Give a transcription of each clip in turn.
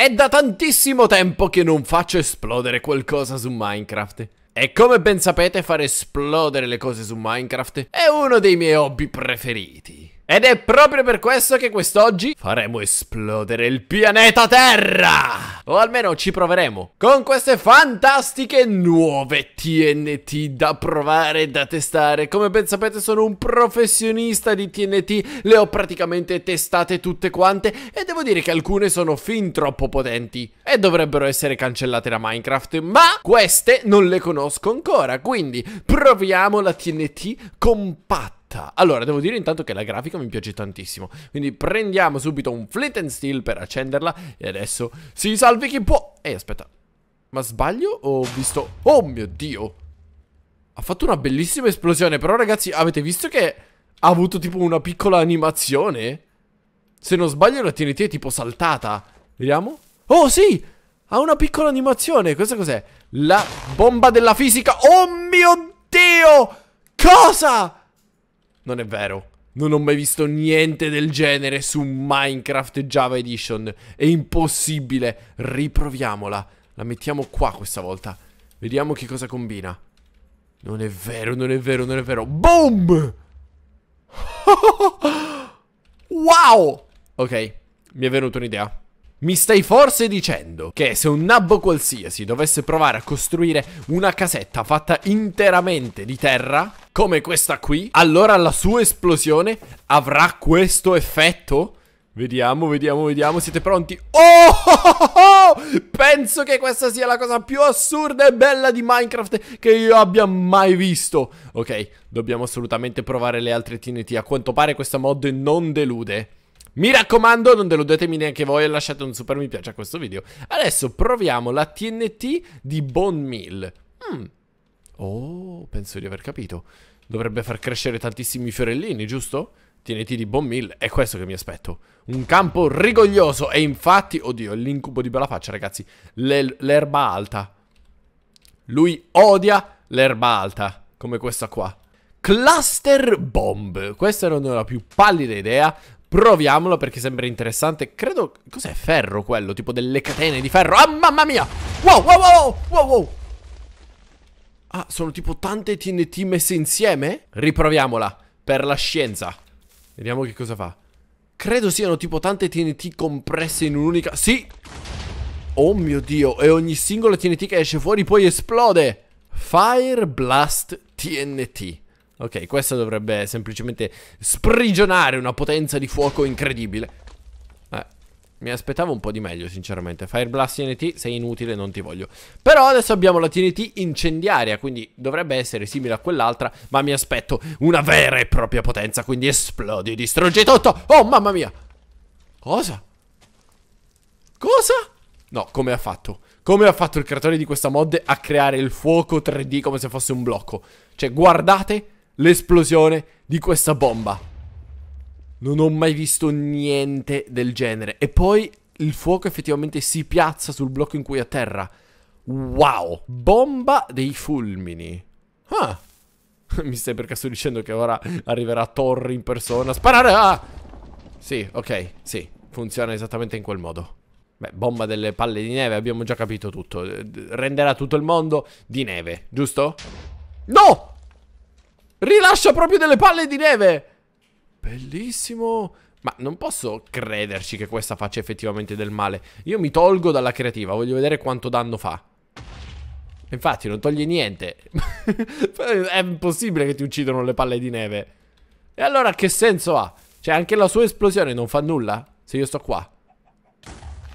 È da tantissimo tempo che non faccio esplodere qualcosa su Minecraft. E come ben sapete, fare esplodere le cose su Minecraft è uno dei miei hobby preferiti. Ed è proprio per questo che quest'oggi faremo esplodere il pianeta Terra! O almeno ci proveremo. Con queste fantastiche nuove TNT da provare, e da testare. Come ben sapete sono un professionista di TNT, le ho praticamente testate tutte quante e devo dire che alcune sono fin troppo potenti e dovrebbero essere cancellate da Minecraft, ma queste non le conosco ancora, quindi proviamo la TNT compatta fatta Allora, devo dire intanto che la grafica mi piace tantissimo Quindi prendiamo subito un flint and steel per accenderla E adesso si salvi chi può Ehi, aspetta Ma sbaglio o ho visto... Oh mio Dio Ha fatto una bellissima esplosione Però ragazzi, avete visto che ha avuto tipo una piccola animazione? Se non sbaglio la TNT è tipo saltata Vediamo Oh sì! Ha una piccola animazione Questa cos'è? La bomba della fisica Oh mio Dio! Cosa? Non è vero. Non ho mai visto niente del genere su Minecraft Java Edition. È impossibile. Riproviamola. La mettiamo qua questa volta. Vediamo che cosa combina. Non è vero, non è vero, non è vero. Boom! wow! Ok, mi è venuta un'idea. Mi stai forse dicendo che se un nabbo qualsiasi dovesse provare a costruire una casetta fatta interamente di terra, come questa qui, allora la sua esplosione avrà questo effetto? Vediamo, vediamo, vediamo, siete pronti? Oh, Penso che questa sia la cosa più assurda e bella di Minecraft che io abbia mai visto Ok, dobbiamo assolutamente provare le altre TNT A quanto pare questa mod non delude mi raccomando, non deludetemi neanche voi e lasciate un super mi piace a questo video. Adesso proviamo la TNT di Bone Meal. Mmm. Oh, penso di aver capito. Dovrebbe far crescere tantissimi fiorellini, giusto? Tieniti di buon mille, è questo che mi aspetto. Un campo rigoglioso e infatti, oddio, l'incubo di bella faccia, ragazzi. L'erba alta. Lui odia l'erba alta, come questa qua. Cluster Bomb. Questa non è la più pallida idea. Proviamolo perché sembra interessante. Credo... Cos'è ferro quello? Tipo delle catene di ferro. Ah, mamma mia! Wow, wow, wow, wow, wow! Ah, sono tipo tante TNT messe insieme? Riproviamola, per la scienza. Vediamo che cosa fa. Credo siano tipo tante TNT compresse in un'unica... Sì! Oh mio Dio, e ogni singola TNT che esce fuori poi esplode! Fire Blast TNT. Ok, questa dovrebbe semplicemente sprigionare una potenza di fuoco incredibile. Mi aspettavo un po' di meglio, sinceramente. Fireblast TNT, sei inutile, non ti voglio. Però adesso abbiamo la TNT incendiaria, quindi dovrebbe essere simile a quell'altra, ma mi aspetto una vera e propria potenza, quindi esplodi, distruggi tutto. Oh, mamma mia! Cosa? Cosa? No, come ha fatto? Come ha fatto il creatore di questa mod a creare il fuoco 3D come se fosse un blocco? Cioè, guardate l'esplosione di questa bomba. Non ho mai visto niente del genere. E poi il fuoco effettivamente si piazza sul blocco in cui atterra. Wow! Bomba dei fulmini. Ah! Mi stai per caso dicendo che ora arriverà Torri in persona. Sparare! Ah! Sì, ok, sì. Funziona esattamente in quel modo. Beh, bomba delle palle di neve, abbiamo già capito tutto. Renderà tutto il mondo di neve, giusto? No! Rilascia proprio delle palle di neve! Bellissimo! Ma non posso crederci che questa faccia effettivamente del male. Io mi tolgo dalla creativa, voglio vedere quanto danno fa. Infatti non toglie niente. È impossibile che ti uccidano le palle di neve. E allora che senso ha? Cioè anche la sua esplosione non fa nulla? Se io sto qua.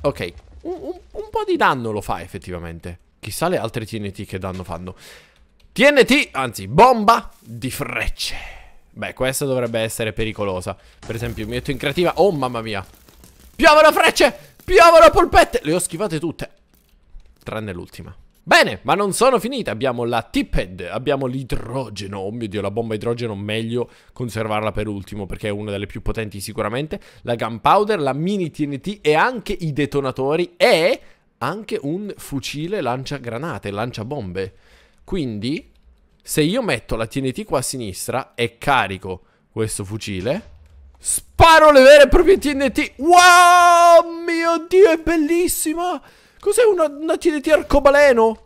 Ok. Un, un, un po' di danno lo fa effettivamente. Chissà le altre TNT che danno fanno. TNT, anzi bomba di frecce. Beh, questa dovrebbe essere pericolosa. Per esempio, mi metto in creativa. Oh, mamma mia. Piovono frecce! Piovono polpette! Le ho schivate tutte. Tranne l'ultima. Bene, ma non sono finite. Abbiamo la tipped, abbiamo l'idrogeno. Oh mio Dio, la bomba idrogeno meglio conservarla per ultimo perché è una delle più potenti sicuramente. La gunpowder, la mini TNT e anche i detonatori e anche un fucile lancia granate, lancia bombe. Quindi se io metto la TNT qua a sinistra e carico questo fucile, sparo le vere e proprie TNT. Wow, mio Dio, è bellissima! Cos'è una, una TNT arcobaleno?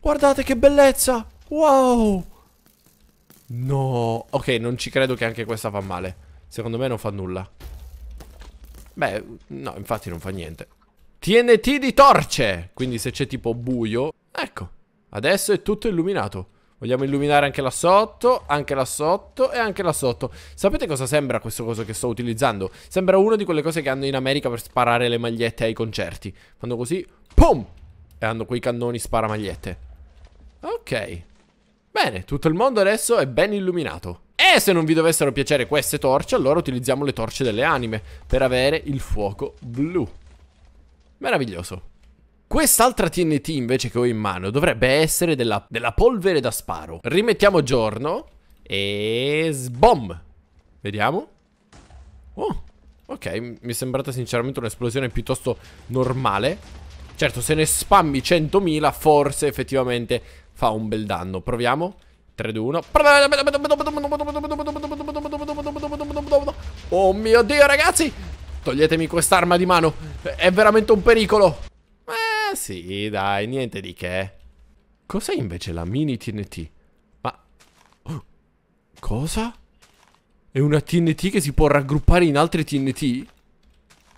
Guardate che bellezza! Wow! No, ok, non ci credo che anche questa fa male. Secondo me non fa nulla. Beh, no, infatti non fa niente. TNT di torce! Quindi se c'è tipo buio... Ecco, adesso è tutto illuminato. Vogliamo illuminare anche là sotto, anche là sotto e anche là sotto. Sapete cosa sembra questo coso che sto utilizzando? Sembra una di quelle cose che hanno in America per sparare le magliette ai concerti. Fanno così, pum! E hanno quei cannoni sparamagliette. Ok. Bene, tutto il mondo adesso è ben illuminato. E se non vi dovessero piacere queste torce, allora utilizziamo le torce delle anime per avere il fuoco blu. Meraviglioso. Quest'altra TNT invece che ho in mano dovrebbe essere della, della polvere da sparo. Rimettiamo giorno e sbom. Vediamo. Oh, ok, mi è sembrata sinceramente un'esplosione piuttosto normale. Certo, se ne spammi 100.000 forse effettivamente fa un bel danno. Proviamo. 3, 2, 1 Oh mio Dio ragazzi Toglietemi quest'arma di mano È veramente un pericolo eh sì, dai, niente di che. Cos'è invece la mini TNT? Ma... Oh, cosa? È una TNT che si può raggruppare in altre TNT?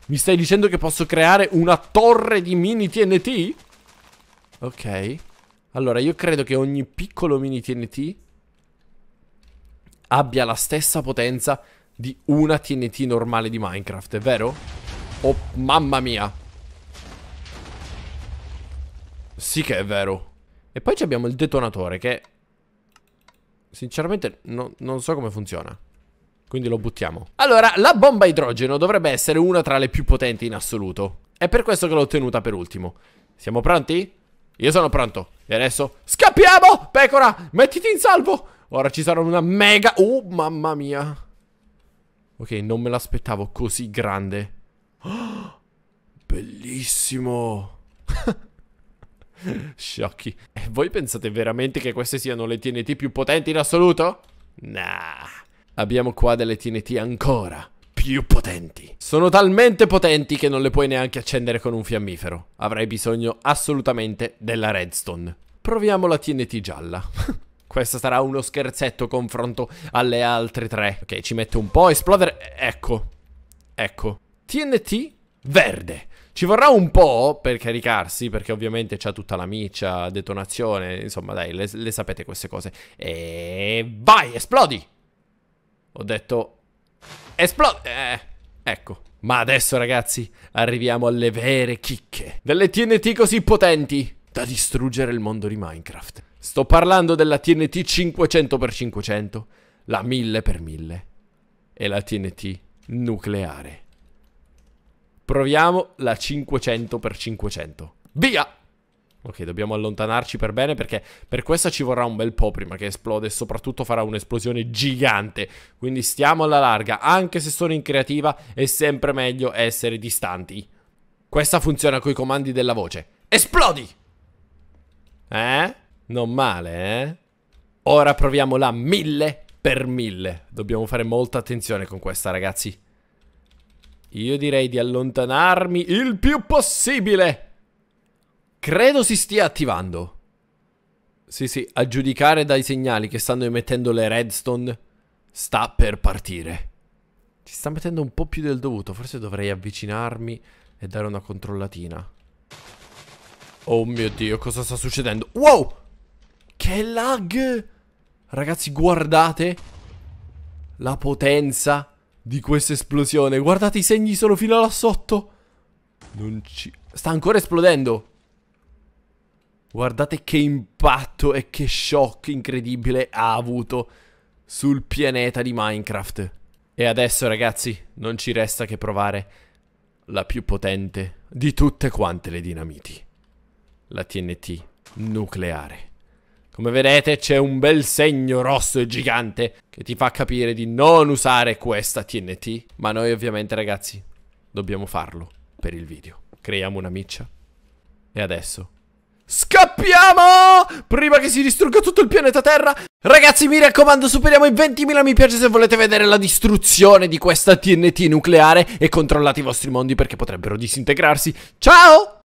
Mi stai dicendo che posso creare una torre di mini TNT? Ok. Allora, io credo che ogni piccolo mini TNT abbia la stessa potenza di una TNT normale di Minecraft, è vero? Oh, mamma mia! Sì che è vero. E poi abbiamo il detonatore che... Sinceramente no, non so come funziona. Quindi lo buttiamo. Allora, la bomba idrogeno dovrebbe essere una tra le più potenti in assoluto. È per questo che l'ho ottenuta per ultimo. Siamo pronti? Io sono pronto. E adesso scappiamo! Pecora, mettiti in salvo! Ora ci sarà una mega... Oh, mamma mia. Ok, non me l'aspettavo così grande. Oh, bellissimo. Sciocchi. E eh, voi pensate veramente che queste siano le TNT più potenti in assoluto? Nah. Abbiamo qua delle TNT ancora più potenti. Sono talmente potenti che non le puoi neanche accendere con un fiammifero. Avrai bisogno assolutamente della redstone. Proviamo la TNT gialla. Questo sarà uno scherzetto confronto alle altre tre. Ok, ci mette un po' a esplodere. Ecco. Ecco. TNT verde. Ci vorrà un po' per caricarsi, perché ovviamente c'ha tutta la miccia, detonazione, insomma dai, le, le sapete queste cose. E vai, esplodi! Ho detto... Esplodi! Eh, ecco. Ma adesso ragazzi, arriviamo alle vere chicche. Delle TNT così potenti da distruggere il mondo di Minecraft. Sto parlando della TNT 500x500, la 1000x1000 e la TNT nucleare. Proviamo la 500x500. Via! Ok, dobbiamo allontanarci per bene perché per questa ci vorrà un bel po' prima che esplode e soprattutto farà un'esplosione gigante. Quindi stiamo alla larga, anche se sono in creativa è sempre meglio essere distanti. Questa funziona coi comandi della voce. Esplodi! Eh? Non male, eh? Ora proviamo la 1000 x 1000. Dobbiamo fare molta attenzione con questa, ragazzi. Io direi di allontanarmi il più possibile. Credo si stia attivando. Sì, sì, a giudicare dai segnali che stanno emettendo le redstone, sta per partire. Ci sta mettendo un po' più del dovuto. Forse dovrei avvicinarmi e dare una controllatina. Oh mio Dio, cosa sta succedendo? Wow! Che lag! Ragazzi, guardate la potenza di questa esplosione. Guardate i segni sono fino là sotto. Non ci... Sta ancora esplodendo. Guardate che impatto e che shock incredibile ha avuto sul pianeta di Minecraft. E adesso ragazzi non ci resta che provare la più potente di tutte quante le dinamiti. La TNT nucleare. Come vedete c'è un bel segno rosso e gigante che ti fa capire di non usare questa TNT. Ma noi ovviamente ragazzi dobbiamo farlo per il video. Creiamo una miccia. E adesso Scappiamo! Prima che si distrugga tutto il pianeta Terra. Ragazzi, mi raccomando, superiamo i 20.000 mi piace se volete vedere la distruzione di questa TNT nucleare e controllate i vostri mondi perché potrebbero disintegrarsi. Ciao!